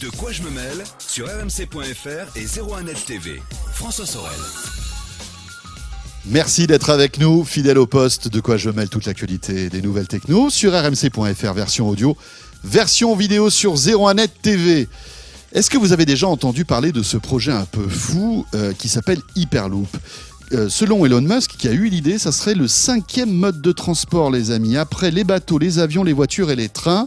De quoi je me mêle sur rmc.fr et 01net TV. François Sorel. Merci d'être avec nous, fidèle au poste, de quoi je mêle toute l'actualité des nouvelles techno sur rmc.fr version audio, version vidéo sur 01net TV. Est-ce que vous avez déjà entendu parler de ce projet un peu fou euh, qui s'appelle Hyperloop euh, selon Elon Musk, qui a eu l'idée, ça serait le cinquième mode de transport, les amis, après les bateaux, les avions, les voitures et les trains.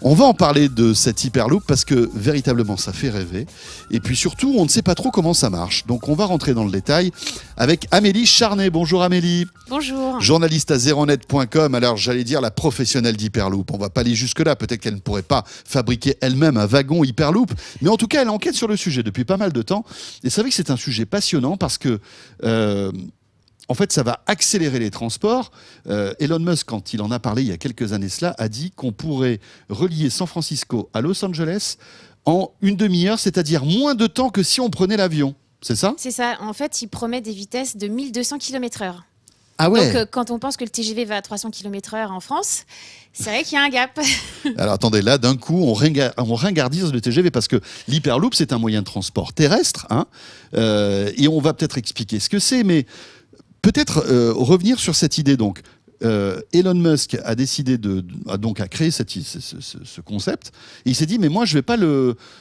On va en parler de cette Hyperloop parce que véritablement ça fait rêver. Et puis surtout, on ne sait pas trop comment ça marche. Donc on va rentrer dans le détail avec Amélie Charnet. Bonjour Amélie. Bonjour. Journaliste à zeronet.com. Alors j'allais dire la professionnelle d'Hyperloop. On va pas aller jusque-là. Peut-être qu'elle ne pourrait pas fabriquer elle-même un wagon Hyperloop. Mais en tout cas, elle enquête sur le sujet depuis pas mal de temps. Et savez que c'est un sujet passionnant parce que... Euh, euh, en fait, ça va accélérer les transports. Euh, Elon Musk, quand il en a parlé il y a quelques années cela, a dit qu'on pourrait relier San Francisco à Los Angeles en une demi-heure, c'est-à-dire moins de temps que si on prenait l'avion. C'est ça C'est ça. En fait, il promet des vitesses de 1200 km/h. Ah donc, euh, quand on pense que le TGV va à 300 km/h en France, c'est vrai qu'il y a un gap. Alors attendez, là, d'un coup, on, on, ringardise le TGV parce que l'hyperloop, c'est un moyen de transport terrestre. Hein, euh, et on va peut-être expliquer ce que c'est, mais peut-être euh, revenir sur cette idée. Donc, euh, Elon Musk a décidé de, donc à créer ce, concept. il s'est dit mais moi je vais pas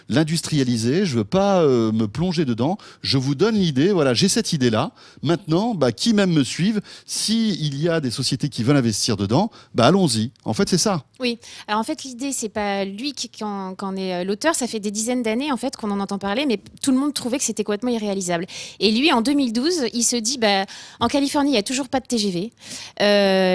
l'industrialiser, je ne veux pas euh, me plonger dedans. Je vous donne l'idée, voilà, j'ai cette idée là. Maintenant, bah, qui même me suivent, s'il y a des sociétés qui veulent investir dedans, bah allons-y. En fait, c'est ça. Oui. Alors en fait, l'idée c'est pas lui qui, en, est euh, l'auteur. Ça fait des dizaines d'années en fait qu'on en entend parler, mais tout le monde trouvait que c'était complètement irréalisable. Et lui, en 2012, il se dit bah en Californie, il y a toujours pas de TGV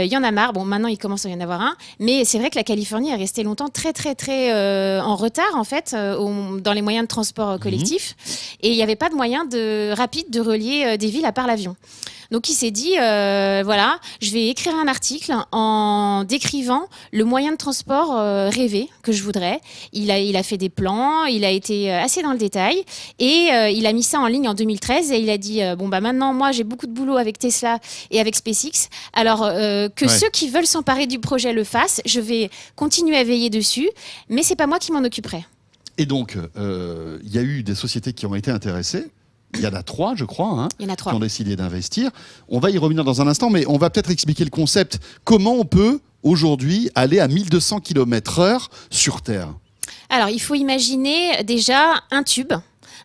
il euh, y en a marre. Bon, maintenant, il commence à y en avoir un. Mais c'est vrai que la Californie est restée longtemps très, très, très euh, en retard, en fait, euh, dans les moyens de transport mhm. collectif. Et il n'y avait pas de moyen de, rapide de relier des villes à part l'avion. Donc il s'est dit, voilà, je vais écrire un article en décrivant le moyen de transport rêvé que je voudrais. Il a, il a fait des plans, il a été assez dans le détail et il a mis ça en ligne en 2013 et il a dit, bon bah maintenant moi j'ai beaucoup de boulot avec Tesla et avec SpaceX, alors euh, que ceux qui veulent s'emparer du projet le fassent. Je vais continuer à veiller dessus, mais c'est pas moi qui m'en occuperai. Et donc, euh, il y a eu des sociétés qui ont été intéressées. Il y en a trois, je crois, hein, qui ont décidé d'investir. On va y revenir dans un instant, mais on va peut-être expliquer le concept. Comment on peut aujourd'hui aller à 1200 km/h sur Terre Alors, il faut imaginer déjà un tube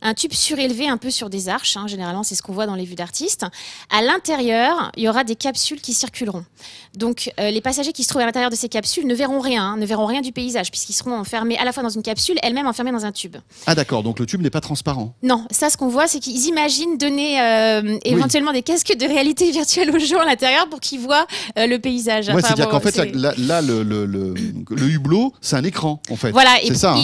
un tube surélevé un peu sur des arches, hein, généralement c'est ce qu'on voit dans les vues d'artistes. À l'intérieur, il y aura des capsules qui circuleront. Donc euh, les passagers qui se trouvent à l'intérieur de ces capsules ne verront rien, hein, ne verront rien du paysage, puisqu'ils seront enfermés à la fois dans une capsule, elle-même enfermée dans un tube. Ah d'accord, donc le tube n'est pas transparent. Non, ça ce qu'on voit, c'est qu'ils imaginent donner euh, éventuellement des casques de réalité virtuelle aux gens à l'intérieur pour qu'ils voient euh, le paysage. C'est-à-dire qu'en fait, là, le, hublot, c'est un écran en fait. Voilà, et hein.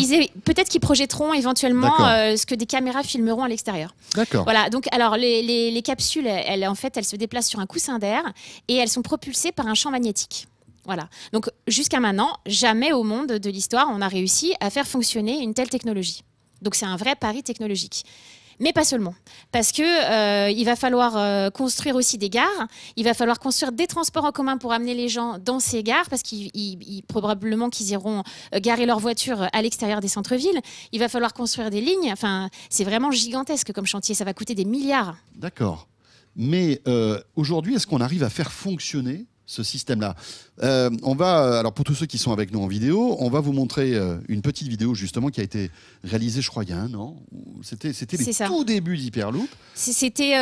peut-être qu'ils projetteront éventuellement ce que des caméras caméras filmeront à l'extérieur. D'accord. Voilà, donc alors les, les capsules, elles, en fait, elles se déplacent sur un coussin d'air et elles sont propulsées par un champ magnétique. Voilà. Donc jusqu'à maintenant, jamais au monde de l'histoire on a réussi à faire fonctionner une telle technologie. Donc c'est un vrai pari technologique mais pas seulement, parce que euh, il va falloir euh, construire aussi des gares, il va falloir construire des transports en commun pour amener les gens dans ces gares, parce qu'ils probablement qu'ils iront euh, garer leur voitures à l'extérieur des centres-villes. Il va falloir construire des lignes. Enfin, c'est vraiment gigantesque comme chantier, ça va coûter des milliards. D'accord. Mais aujourd'hui, est-ce qu'on arrive à faire fonctionner ce système-là. Euh, on va, euh, alors pour tous ceux qui sont avec nous en vidéo, on va vous montrer euh, une petite vidéo justement qui a été réalisée, je crois, il y a un an. C'était, c'était tout début d'Hyperloop. C'était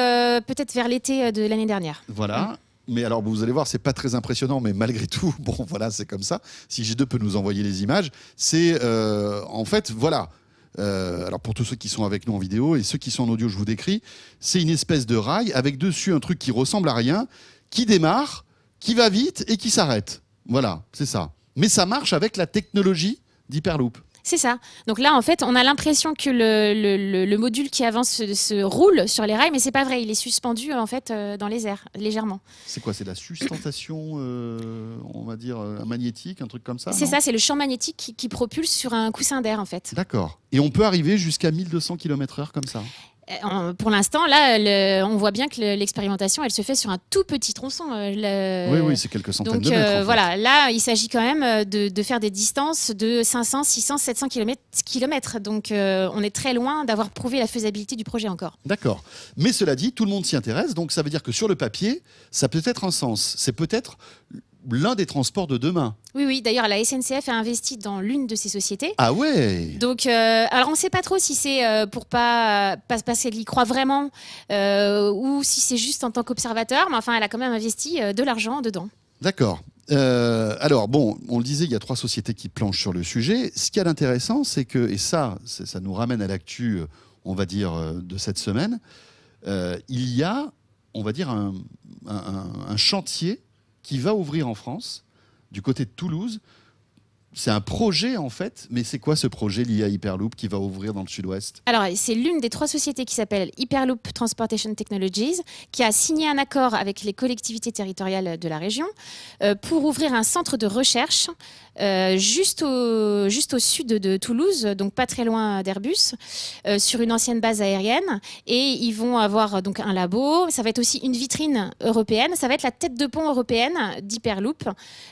peut-être vers l'été de l'année dernière. Voilà. Hein. Mais alors, vous allez voir, c'est pas très impressionnant, mais malgré tout, bon, voilà, c'est comme ça. Si G2 peut nous envoyer les images, c'est en fait, voilà, alors pour tous ceux qui sont avec nous en vidéo et ceux qui sont en audio, je vous décris, c'est une espèce de rail avec dessus un truc qui ressemble à rien, qui démarre, qui va vite et qui s'arrête. Voilà, c'est ça. Mais ça marche avec la technologie d'Hyperloop. C'est ça. Donc là, en fait, on a l'impression que le, module qui avance se, roule sur les rails, mais c'est pas vrai. Il est suspendu euh, en fait euh, dans les airs légèrement. C'est quoi C'est la sustentation, euh, on va dire magnétique, un truc comme ça C'est ça. C'est le champ magnétique qui, qui propulse sur un coussin d'air en fait. D'accord. Et on peut arriver jusqu'à 1200 km/h comme ça. Euh, pour l'instant, là, on voit bien que l'expérimentation, elle se fait sur un tout petit tronçon. Euh, oui, oui, c'est quelques centaines de mètres. Donc, euh, Voilà, là, il s'agit quand même de, faire des distances de 500, 600, 700 km. Donc, on est très loin d'avoir prouvé la faisabilité du projet encore. D'accord. Mais cela dit, tout le monde s'y intéresse. Donc, ça veut dire que sur le papier, ça peut être un sens. C'est peut-être l'un des transports de demain. Oui, oui. D'ailleurs, la SNCF a investi dans l'une de ces sociétés. Ah ouais Donc, euh, alors on ne sait pas trop si c'est euh, pour pas, pas parce qu'elle y croit vraiment euh, ou si c'est juste en tant qu'observateur, mais enfin, elle a quand même investi de l'argent dedans. D'accord. alors, bon, on le disait, il y a trois sociétés qui planchent sur le sujet. Ce qui est intéressant, c'est que, et ça, ça nous ramène à l'actu, on va dire, de cette semaine, il y a, on va dire, un chantier qui va ouvrir en France, du côté de Toulouse, c'est un projet en fait, mais c'est quoi ce projet lié à Hyperloop qui va ouvrir dans le sud-ouest Alors c'est l'une des trois sociétés qui s'appelle Hyperloop Transportation Technologies qui a signé un accord avec les collectivités territoriales de la région euh, pour ouvrir un centre de recherche euh, juste, au, juste au sud de Toulouse, donc pas très loin d'Airbus, euh, sur une ancienne base aérienne. Et ils vont avoir donc un labo, ça va être aussi une vitrine européenne, ça va être la tête de pont européenne d'Hyperloop.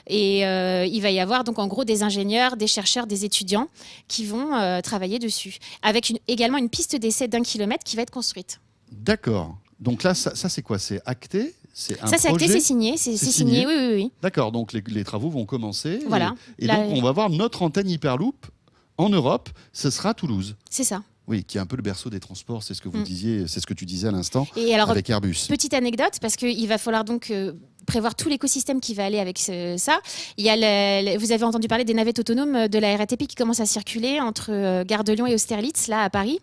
Et il va y avoir donc en gros des ingénieurs, des chercheurs, des étudiants qui vont euh, travailler dessus, avec une, également une piste d'essai d'un kilomètre qui va être construite. D'accord. Donc là, ça, c'est quoi C'est acté un ça, c'est acté, c'est signé. C'est signé. oui, oui, oui. D'accord, donc les, travaux vont commencer. Voilà. Et, donc, on va voir notre antenne Hyperloop en Europe, ce sera Toulouse. C'est ça. Oui, qui est un peu le berceau des transports, c'est ce que vous mm. disiez, c'est ce que tu disais à l'instant avec Airbus. Petite anecdote, parce qu'il va falloir donc euh, prévoir tout l'écosystème qui va aller avec ça. Il y vous avez entendu parler des navettes autonomes de la RATP qui commencent à circuler entre euh, Gare de Lyon et Austerlitz, là à Paris.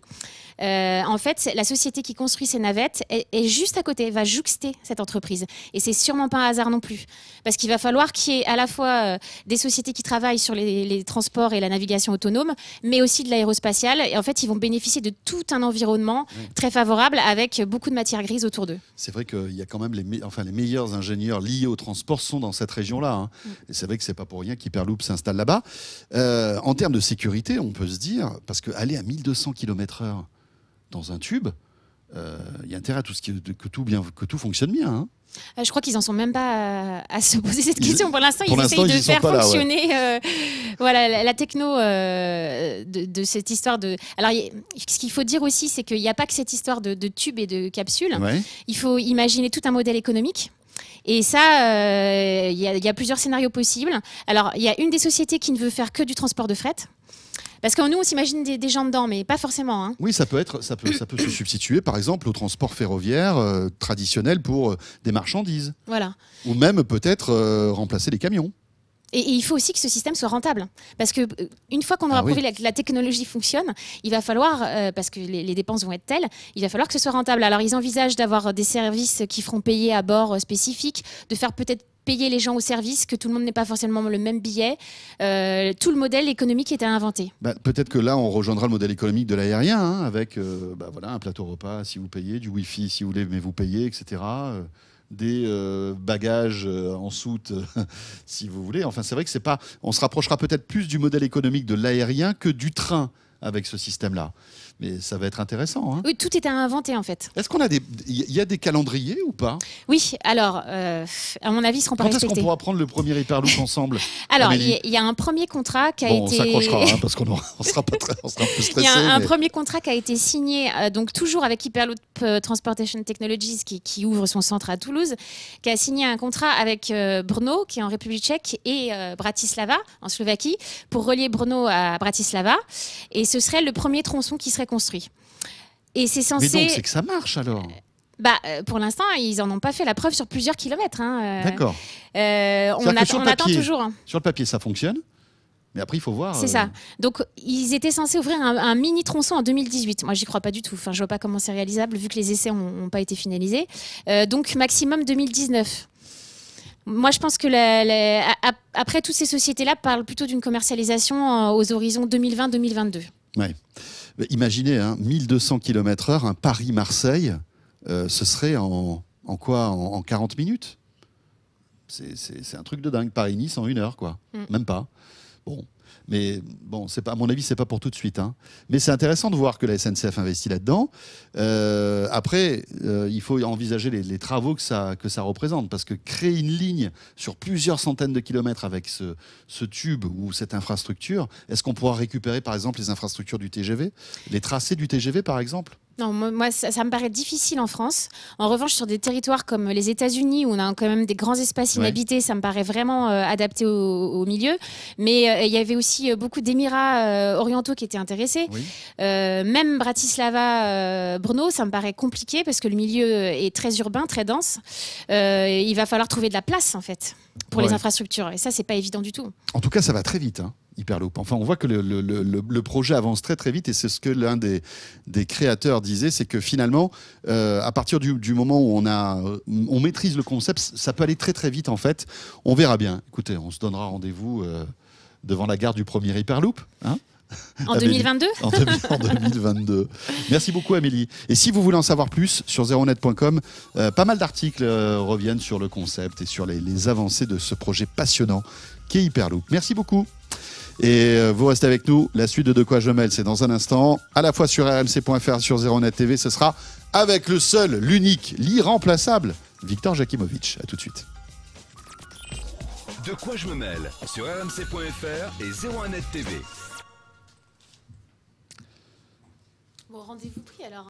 Euh, en fait, la société qui construit ces navettes est, juste à côté, va juxter cette entreprise. Et c'est sûrement pas un hasard non plus, parce qu'il va falloir qu'il y ait à la fois euh, des sociétés qui travaillent sur les, transports et la navigation autonome, mais aussi de l'aérospatiale. Et en fait, ils vont bénéficier de tout un environnement très favorable avec beaucoup de matière grise autour d'eux. C'est vrai qu'il y a quand même les, enfin, les meilleurs ingénieurs liés au transport sont dans cette région-là. Hein. Et c'est vrai que c'est pas pour rien qu'Hyperloop s'installe là-bas. Euh, en termes de sécurité, on peut se dire, parce qu'aller à 1200 km/h, dans un tube, euh, il y a intérêt à tout ce qui, que, tout bien, que tout fonctionne bien. Hein. Euh, je crois qu'ils n'en sont même pas euh, à, se poser cette question. Pour l'instant, ils essayent de faire fonctionner voilà, la, techno de, cette histoire de. Alors, ce qu'il faut dire aussi, c'est qu'il n'y a pas que cette histoire de, de tubes et de capsules. Il faut imaginer tout un modèle économique. Et ça, il y, a plusieurs scénarios possibles. Alors, il y a une des sociétés qui ne veut faire que du transport de fret. Parce que nous, on s'imagine des, gens dedans, mais pas forcément. Hein. Oui, ça peut, être, ça, peut, ça peut se substituer, par exemple, au transport ferroviaire euh, traditionnel pour euh, des marchandises. Voilà. Ou même peut-être euh, remplacer les camions. Et, il faut aussi que ce système soit rentable. Parce que une fois qu'on aura ah prouvé que la, technologie fonctionne, il va falloir, parce que les, dépenses vont être telles, il va falloir que ce soit rentable. Alors ils envisagent d'avoir des services qui feront payer à bord spécifiques, de faire peut-être payer les gens au service, que tout le monde n'est pas forcément le même billet, euh, tout le modèle économique était inventé. Bah, Peut-être que là, on rejoindra le modèle économique de l'aérien, hein, avec euh, bah, voilà, un plateau repas si vous payez, du wifi si vous voulez, mais vous payez, etc. Euh, des bagages en soute, si vous voulez. Enfin, c'est vrai que c'est pas. On se rapprochera peut-être plus du modèle économique de l'aérien que du train avec ce système-là mais ça va être intéressant. Hein. tout est à inventer en fait. Est-ce qu'on a des, il y a des calendriers ou pas Oui, alors euh, à mon avis, ils seront pas Quand est-ce qu'on pourra prendre le premier Hyperloop ensemble Alors, il y, a un premier contrat qui a bon, été. On s'accrochera hein, parce qu'on sera pas très, sera un Il y a un, premier contrat qui a été signé euh, donc toujours avec Hyperloop euh, Transportation Technologies qui, ouvre son centre à Toulouse, qui a signé un contrat avec Brno qui est en République Tchèque et Bratislava en Slovaquie pour relier Brno à Bratislava et ce serait le premier tronçon qui serait construit. Et c'est censé. Mais donc, c'est que ça marche alors bah, euh, pour l'instant, ils en ont pas fait la preuve sur plusieurs kilomètres. Hein, euh. D'accord. Euh, on, a attend toujours. Hein. Sur le papier, ça fonctionne. Mais après, il faut voir. C'est ça. Donc, ils étaient censés ouvrir un, mini tronçon en 2018. Moi, j'y crois pas du tout. Enfin, je vois pas comment c'est réalisable vu que les essais n'ont pas été finalisés. donc, maximum 2019. Moi, je pense que après, toutes ces sociétés-là parlent plutôt d'une commercialisation aux horizons 2020-2022. Ouais. Imaginez, 1200 hein, km/h, un Paris-Marseille, euh, ce serait en, quoi en, 40 minutes c'est, un truc de dingue. Paris-Nice en une heure, quoi. Mm. Même pas. Bon, mais bon, c'est à mon avis, n'est pas pour tout de suite. Hein. Mais c'est intéressant de voir que la SNCF investit là-dedans. Euh, après, euh, il faut envisager les, travaux que ça, représente, parce que créer une ligne sur plusieurs centaines de kilomètres avec ce tube ou cette infrastructure, est-ce qu'on pourra récupérer, par exemple, les infrastructures du TGV, les tracés du TGV, par exemple non, moi, ça, me paraît difficile en France. En revanche, sur des territoires comme les États-Unis, où on a quand même des grands espaces inhabités, ça me paraît vraiment euh, adapté au, milieu. Mais euh, il y avait aussi euh, beaucoup d'émirats orientaux qui étaient intéressés. même Bratislava, Brno, ça me paraît compliqué parce que le milieu est très urbain, très dense. il va falloir trouver de la place, en fait, pour les infrastructures. Et ça, c'est pas évident du tout. En tout cas, ça va très vite. Hein. Hyperloop. Enfin, on voit que le, projet avance très très vite et c'est ce que l'un des, créateurs disait, c'est que finalement, euh, à partir du, moment où on, a, euh, on maîtrise le concept, ça peut aller très très vite en fait. On verra bien. Écoutez, on se donnera rendez-vous euh, devant la gare du premier Hyperloop. Hein. en 2022 en, 2022. Merci beaucoup Amélie. Et si vous voulez en savoir plus sur zeronet.com, pas mal d'articles reviennent sur le concept et sur les, les avancées de ce projet passionnant qui est Hyperloop. Merci beaucoup. Et euh, vous restez avec nous. La suite de De quoi je mêle, c'est dans un instant. À la fois sur rmc.fr, sur 0net TV, ce sera avec le seul, l'unique, l'irremplaçable Victor Jakimovic. A tout de suite. De quoi je me mêle sur rmc.fr et 01net TV. Bon rendez-vous pris alors.